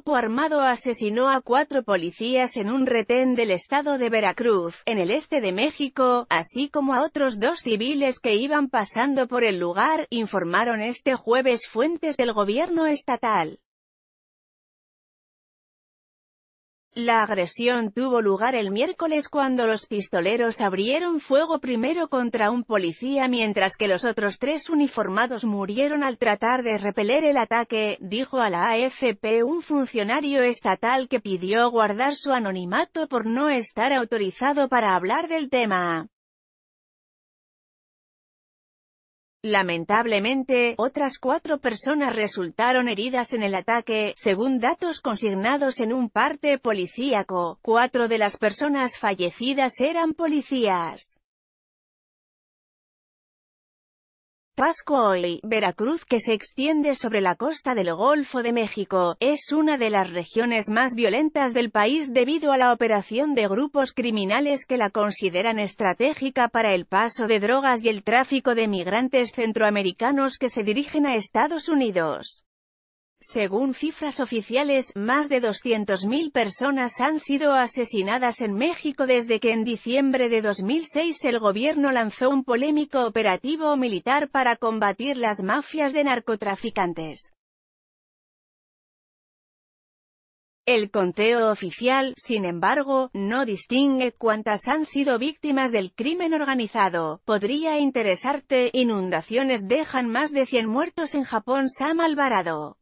grupo armado asesinó a cuatro policías en un retén del estado de Veracruz, en el este de México, así como a otros dos civiles que iban pasando por el lugar, informaron este jueves fuentes del gobierno estatal. La agresión tuvo lugar el miércoles cuando los pistoleros abrieron fuego primero contra un policía mientras que los otros tres uniformados murieron al tratar de repeler el ataque, dijo a la AFP un funcionario estatal que pidió guardar su anonimato por no estar autorizado para hablar del tema. Lamentablemente, otras cuatro personas resultaron heridas en el ataque, según datos consignados en un parte policíaco. Cuatro de las personas fallecidas eran policías. Hoy, Veracruz que se extiende sobre la costa del Golfo de México, es una de las regiones más violentas del país debido a la operación de grupos criminales que la consideran estratégica para el paso de drogas y el tráfico de migrantes centroamericanos que se dirigen a Estados Unidos. Según cifras oficiales, más de 200.000 personas han sido asesinadas en México desde que en diciembre de 2006 el gobierno lanzó un polémico operativo militar para combatir las mafias de narcotraficantes. El conteo oficial, sin embargo, no distingue cuántas han sido víctimas del crimen organizado. Podría interesarte, inundaciones dejan más de 100 muertos en Japón Sam Alvarado.